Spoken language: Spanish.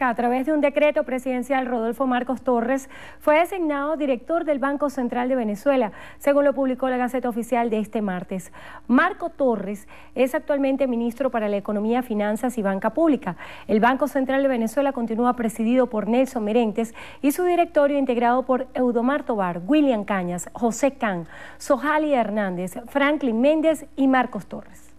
A través de un decreto presidencial, Rodolfo Marcos Torres fue designado director del Banco Central de Venezuela, según lo publicó la Gaceta Oficial de este martes. Marco Torres es actualmente ministro para la Economía, Finanzas y Banca Pública. El Banco Central de Venezuela continúa presidido por Nelson Merentes y su directorio integrado por Eudomar Tobar, William Cañas, José Can, Sojali Hernández, Franklin Méndez y Marcos Torres.